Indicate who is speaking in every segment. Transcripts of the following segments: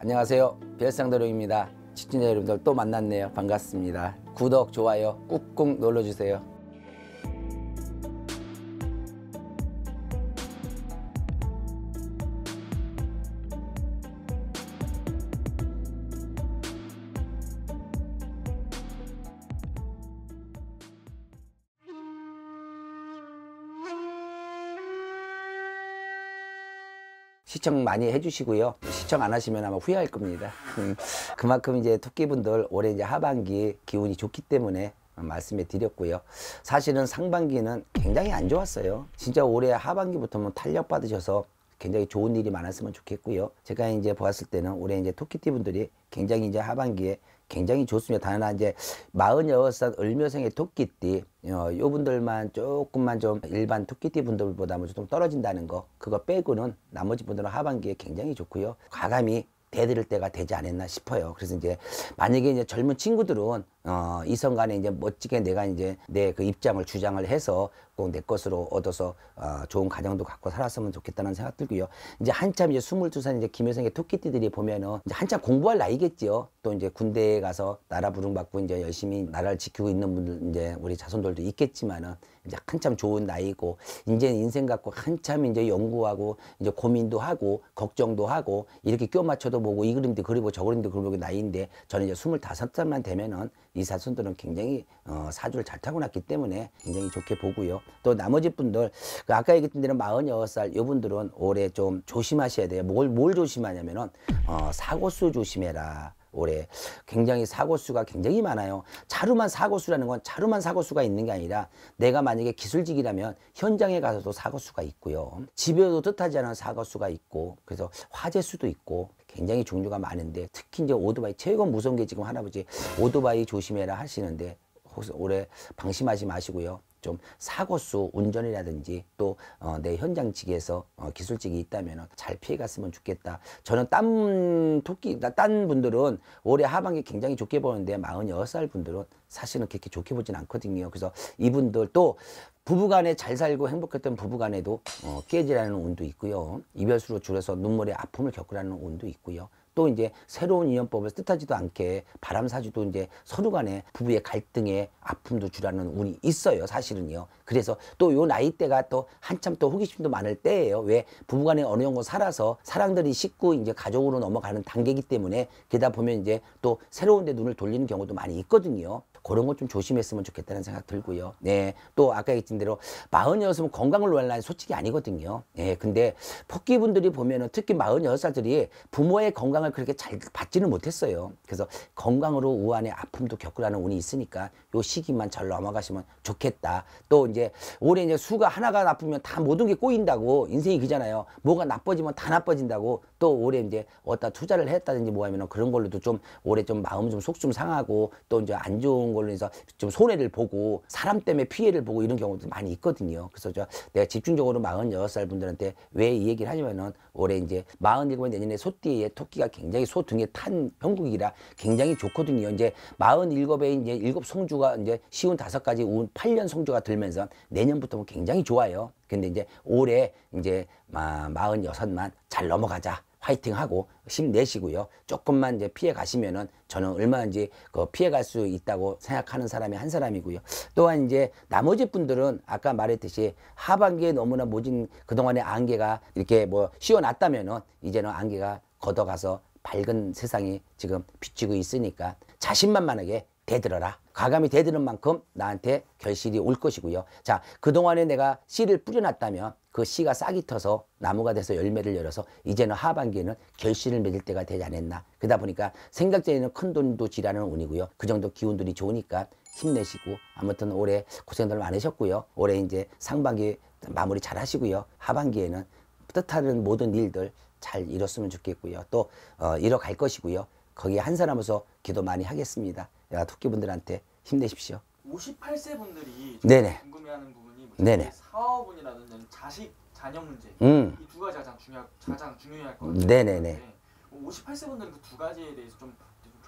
Speaker 1: 안녕하세요. 별상도령입니다. 시청자 여러분들 또 만났네요. 반갑습니다. 구독, 좋아요 꾹꾹 눌러주세요. 시청 많이 해주시고요. 시청 안 하시면 아마 후회할 겁니다. 음, 그만큼 이제 토끼분들 올해 이제 하반기 기운이 좋기 때문에 말씀해 드렸고요. 사실은 상반기는 굉장히 안 좋았어요. 진짜 올해 하반기부터 뭐 탄력 받으셔서 굉장히 좋은 일이 많았으면 좋겠고요. 제가 이제 보았을 때는 올해 이제 토끼띠 분들이 굉장히 이제 하반기에 굉장히 좋습니다. 당연한 이제 마흔여섯 을묘생의 토끼띠 어, 요 분들만 조금만 좀 일반 토끼띠 분들보다는 좀 떨어진다는 거 그거 빼고는 나머지 분들은 하반기에 굉장히 좋고요. 과감히 대드릴 때가 되지 않았나 싶어요. 그래서 이제 만약에 이제 젊은 친구들은 어, 이성 간에 이제 멋지게 내가 이제 내 그 입장을 주장을 해서 꼭 내 것으로 얻어서 어, 좋은 가정도 갖고 살았으면 좋겠다는 생각 들고요. 이제 한참 이제 스물두 살 이제 김효성의 토끼띠들이 보면은 이제 한참 공부할 나이겠지요. 또 이제 군대에 가서 나라 부름받고 이제 열심히 나라를 지키고 있는 분들 이제 우리 자손들도 있겠지만은 이제 한참 좋은 나이고 이제 인생 갖고 한참 이제 연구하고 이제 고민도 하고 걱정도 하고 이렇게 껴맞춰도 그림도 보고 이 그림도 그리고 저 그림도 그리고 나이인데 저는 이제 스물다섯 살만 되면은 이사촌들은 굉장히 어, 사주를 잘 타고났기 때문에 굉장히 좋게 보고요. 또 나머지 분들 그 아까 얘기했던 대로 마흔여섯 살 이분들은 올해 좀 조심하셔야 돼요. 뭘, 뭘 조심하냐면은 어, 사고수 조심해라. 올해 굉장히 사고수가 굉장히 많아요. 자루만 사고수라는 건 자루만 사고수가 있는 게 아니라 내가 만약에 기술직이라면 현장에 가서도 사고수가 있고요. 집에도 뜻하지 않은 사고수가 있고 그래서 화재수도 있고 굉장히 종류가 많은데 특히 이제 오토바이 최근 무서운 게 지금 할아버지 오토바이 조심해라 하시는데 혹시 올해 방심하지 마시고요. 좀 사고수 운전이라든지 또내 어 현장 측에서어 기술직이 있다면 잘 피해갔으면 좋겠다. 저는 딴 토끼, 딴 분들은 올해 하반기 굉장히 좋게 보는데 46살 분들은 사실은 그렇게 좋게 보진 않거든요. 그래서 이분들 또 부부간에 잘 살고 행복했던 부부간에도 어 깨지라는 운도 있고요. 이별수로 줄여서 눈물의 아픔을 겪으라는 운도 있고요. 또 이제 새로운 이연법을 뜻하지도 않게 바람사지도 이제 서로 간에 부부의 갈등에 아픔도 주라는 운이 있어요. 사실은요. 그래서 또 요 나이대가 또 한참 또 호기심도 많을 때예요. 왜 부부간에 어느 정도 살아서 사랑들이 식고 이제 가족으로 넘어가는 단계이기 때문에 게다 보면 이제 또 새로운 데 눈을 돌리는 경우도 많이 있거든요. 그런 거 좀 조심했으면 좋겠다는 생각 들고요. 네. 또 아까 얘기했던 대로 마흔여섯은 건강을 원하는 솔직히 아니거든요. 네. 근데 토기분들이 보면은 특히 마흔여섯 살들이 부모의 건강을 그렇게 잘 받지는 못했어요. 그래서 건강으로 우한의 아픔도 겪으라는 운이 있으니까 요 시기만 잘 넘어가시면 좋겠다. 또 이제 올해 이제 수가 하나가 나쁘면 다 모든 게 꼬인다고 인생이 그잖아요. 뭐가 나빠지면 다 나빠진다고 또 올해 이제 어디다 투자를 했다든지 뭐 하면은 그런 걸로도 좀 올해 좀 마음 좀 속좀 좀 상하고 또 이제 안 좋은 나온 걸로 해서 좀 손해를 보고 사람 때문에 피해를 보고 이런 경우도 많이 있거든요. 그래서 저 내가 집중적으로 46살 분들한테 왜 이 얘기를 하냐면은 올해 이제 47 내년에 소띠에 토끼가 굉장히 소 등에 탄 형국이라 굉장히 좋거든요. 이제 47에 이제 일곱 성주가 이제 쉬운 다섯 가지운 8년 성주가 들면서 내년부터는 굉장히 좋아요. 근데 이제 올해 이제 46만 잘 넘어가자. 화이팅하고 힘내시고요. 조금만 이제 피해 가시면은 저는 얼마든지 그 피해 갈 수 있다고 생각하는 사람이 한 사람이고요. 또한 이제 나머지 분들은 아까 말했듯이 하반기에 너무나 모진 그동안의 안개가 이렇게 뭐 씌워놨다면은 이제는 안개가 걷어가서 밝은 세상이 지금 비치고 있으니까 자신만만하게 대들어라. 과감히 대드는 만큼 나한테 결실이 올 것이고요. 자, 그동안에 내가 씨를 뿌려놨다면 그 씨가 싹이 터서 나무가 돼서 열매를 열어서 이제는 하반기에는 결실을 맺을 때가 되지 않았나. 그러다 보니까 생각자리는 큰 돈도 지라는 운이고요. 그 정도 기운들이 좋으니까 힘내시고 아무튼 올해 고생들 많으셨고요. 올해 이제 상반기 마무리 잘 하시고요. 하반기에는 뜻하는 모든 일들 잘 이뤘으면 좋겠고요. 또 어, 이뤄갈 것이고요. 거기에 한사람으로서 기도 많이 하겠습니다. 야, 토끼분들한테 힘내십시오. 58세 분들이 네네. 궁금해하는 부분이 네네. 사업운이라든지
Speaker 2: 자식 자녀 문제
Speaker 1: 음. 이두 가지 가장 중요 가장 중요할 것 같아요. 네네네. 58세 뭐 분들은 그두 가지에 대해서 좀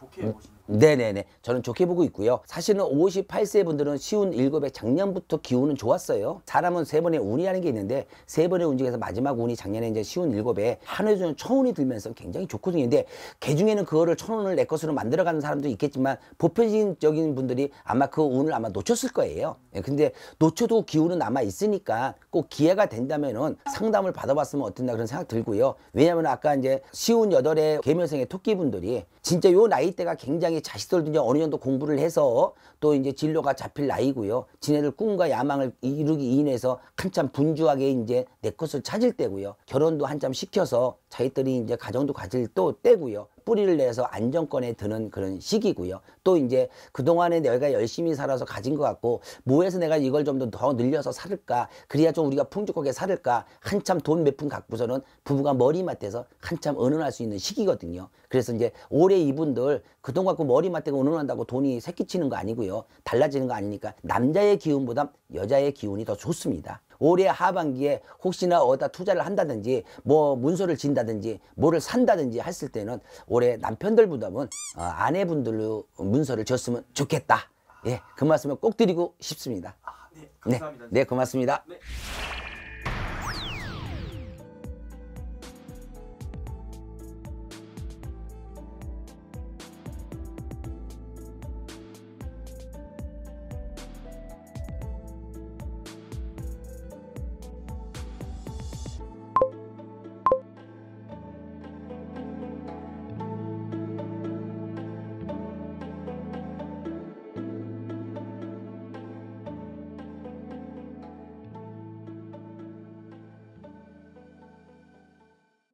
Speaker 1: 좋게 음, 보시는 네네네. 저는 좋게 보고 있고요. 사실은 58세 분들은 쉬운 일곱에 작년부터 기운은 좋았어요. 사람은 세 번의 운이라는 게 있는데 세 번의 운 중에서 마지막 운이 작년에 이제 쉬운 일곱에 한해주는 천운이 들면서 굉장히 좋거든요. 근데 개중에는 그 그거를 천운을 내 것으로 만들어가는 사람도 있겠지만 보편적인 분들이 아마 그 운을 아마 놓쳤을 거예요. 예, 근데 놓쳐도 기운은 남아 있으니까 꼭 기회가 된다면은 상담을 받아봤으면 어땠나 그런 생각 들고요. 왜냐면 아까 이제 쉬운 여덟에 개묘생의 토끼분들이 진짜 요 나이 나이때가 굉장히 자식들도 이제 어느 정도 공부를 해서 또 이제 진로가 잡힐 나이고요. 지네들 꿈과 야망을 이루기 인해서 한참 분주하게 이제 내 것을 찾을 때고요. 결혼도 한참 시켜서 자기들이 이제 가정도 가질 또 때고요. 뿌리를 내서 안정권에 드는 그런 시기고요. 또 이제 그동안에 내가 열심히 살아서 가진 것 같고 뭐해서 내가 이걸 좀 더 늘려서 살을까 그래야 좀 우리가 풍족하게 살을까 한참 돈 몇 푼 갖고서는 부부가 머리맡에서 한참 은은할 수 있는 시기거든요. 그래서 이제 올해 이분들 그돈 갖고 그 머리맡에 은은한다고 돈이 새끼치는 거 아니고요. 달라지는 거 아니니까 남자의 기운보다 여자의 기운이 더 좋습니다. 올해 하반기에 혹시나 어디다 투자를 한다든지 뭐 문서를 진다든지 뭐를 산다든지 했을 때는 올해 남편들 부담은 어, 아내분들로 문서를 줬으면 좋겠다. 예, 그 말씀을 꼭 드리고 싶습니다. 아, 네, 네. 감사합니다. 네, 네 고맙습니다. 네.